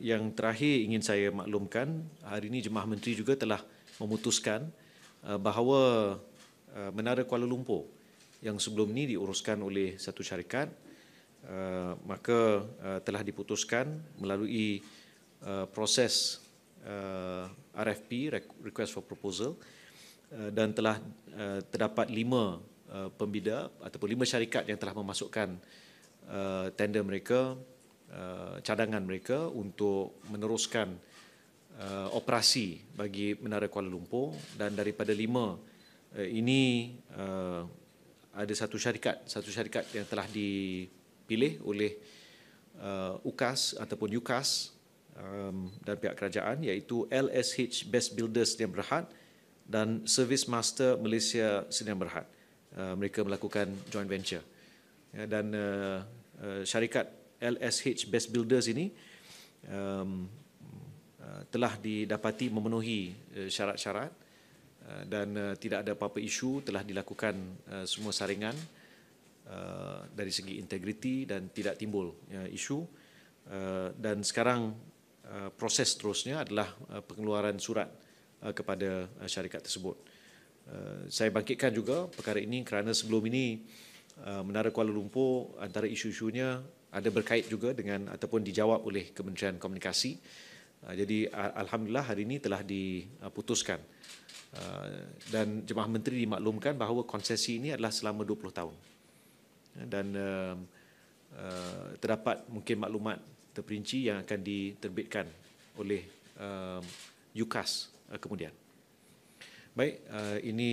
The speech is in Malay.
yang terakhir ingin saya maklumkan, hari ini Jemaah Menteri juga telah memutuskan uh, bahawa uh, Menara Kuala Lumpur yang sebelum ini diuruskan oleh satu syarikat, uh, maka telah diputuskan melalui proses RFP, Request for Proposal, dan telah terdapat lima pembida ataupun lima syarikat yang telah memasukkan tender mereka uh, cadangan mereka untuk meneruskan uh, operasi bagi Menara Kuala Lumpur dan daripada lima uh, ini uh, ada satu syarikat satu syarikat yang telah dipilih oleh uh, UKAS ataupun UKAS um, dan pihak kerajaan iaitu LSH Best Builders yang Berhad dan Service Master Malaysia Sdn Berhad uh, mereka melakukan joint venture ya, dan uh, uh, syarikat LSH Best Builders ini um, uh, telah didapati memenuhi uh, syarat-syarat uh, uh, dan uh, tidak ada apa-apa isu telah dilakukan uh, semua saringan uh, dari segi integriti dan tidak timbul uh, isu uh, dan sekarang uh, proses terusnya adalah uh, pengeluaran surat uh, kepada uh, syarikat tersebut. Uh, saya bangkitkan juga perkara ini kerana sebelum ini uh, Menara Kuala Lumpur antara isu-isunya ada berkait juga dengan ataupun dijawab oleh Kementerian Komunikasi. Ah, jadi alhamdulillah hari ini telah diputuskan. Ah, dan Jemaah Menteri dimaklumkan bahawa konsesi ini adalah selama 20 tahun. Ah, dan um, terdapat mungkin maklumat terperinci yang akan diterbitkan oleh um, UKAS kemudian. Baik, ini